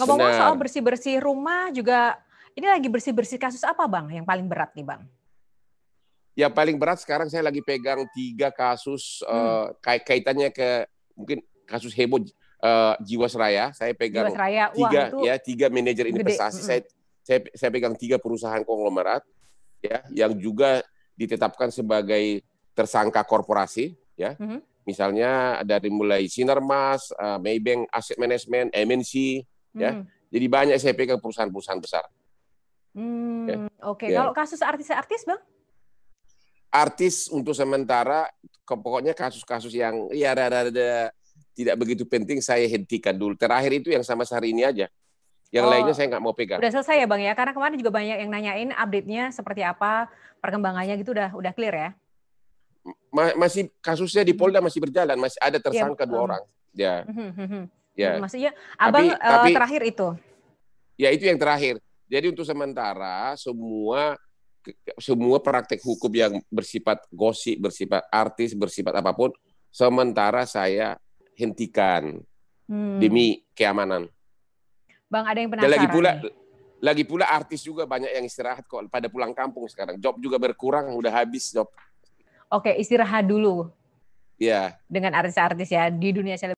Ngomong-ngomong soal bersih-bersih rumah juga, ini lagi bersih-bersih kasus apa Bang yang paling berat nih Bang? Ya paling berat sekarang saya lagi pegang tiga kasus eh, hmm. uh, kaitannya ke mungkin kasus heboh uh, Jiwasraya. Saya pegang Jiwasraya. tiga ya tiga manajer investasi. Gede. Hmm. Saya saya saya pegang tiga perusahaan konglomerat ya yang juga ditetapkan sebagai tersangka korporasi ya. Hmm. Misalnya dari mulai Sinarmas, uh, Maybank Asset Management, MNC, Ya, hmm. Ya, jadi banyak saya pegang perusahaan-perusahaan besar. Hmm, ya. Oke, okay. ya. kalau kasus artis-artis bang? Artis untuk sementara, pokoknya kasus-kasus yang ya rada-rada tidak begitu penting saya hentikan dulu. Terakhir itu yang sama sehari ini aja. Yang oh, lainnya saya nggak mau pegang. Sudah selesai ya bang ya, karena kemarin juga banyak yang nanyain update-nya seperti apa, perkembangannya gitu udah udah clear ya. masih kasusnya di Polda masih berjalan, masih ada iya, tersangka ya, dua hmm. orang. Ya. Hmm, hmm, Ya. Maksudnya abang tapi, uh, tapi, terakhir itu. Ya itu yang terakhir. Jadi untuk sementara semua semua praktek hukum yang bersifat gosip, bersifat artis, bersifat apapun, sementara saya hentikan hmm. demi keamanan. Bang ada yang penasaran. lagi pula, lagi pula artis juga banyak yang istirahat kok. Pada pulang kampung sekarang, job juga berkurang, udah habis job. Oke, istirahat dulu. Ya. Dengan artis-artis ya di dunia selebgram